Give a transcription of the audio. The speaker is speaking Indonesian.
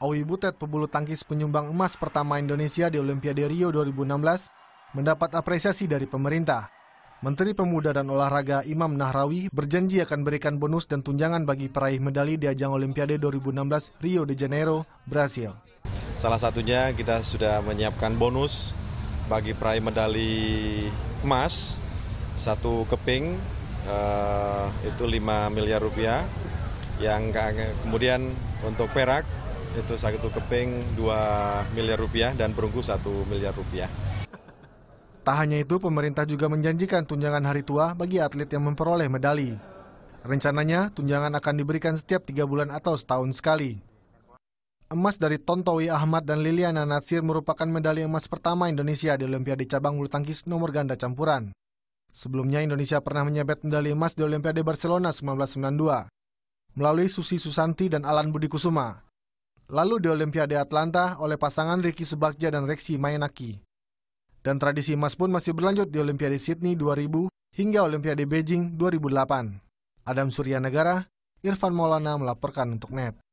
Owi Butet, pebulu tangkis penyumbang emas pertama Indonesia di Olimpiade Rio 2016, mendapat apresiasi dari pemerintah. Menteri Pemuda dan Olahraga Imam Nahrawi berjanji akan berikan bonus dan tunjangan bagi peraih medali di ajang Olimpiade 2016 Rio de Janeiro, Brasil. Salah satunya kita sudah menyiapkan bonus bagi peraih medali emas, satu keping, eh, itu 5 miliar rupiah, yang kemudian untuk perak itu satu keping 2 miliar rupiah dan perunggu 1 miliar rupiah. Tak hanya itu, pemerintah juga menjanjikan tunjangan hari tua bagi atlet yang memperoleh medali. Rencananya, tunjangan akan diberikan setiap tiga bulan atau setahun sekali. Emas dari Tontowi Ahmad dan Liliana Natsir merupakan medali emas pertama Indonesia di Olimpiade cabang bulu tangkis nomor ganda campuran. Sebelumnya Indonesia pernah menyabet medali emas di Olimpiade Barcelona 1992 melalui Susi Susanti dan Alan Budi Kusuma lalu di Olimpiade Atlanta oleh pasangan Ricky Subakja dan Rexy Mayenaki. Dan tradisi emas pun masih berlanjut di Olimpiade Sydney 2000 hingga Olimpiade Beijing 2008. Adam Surya Negara, Irfan Maulana melaporkan untuk NET.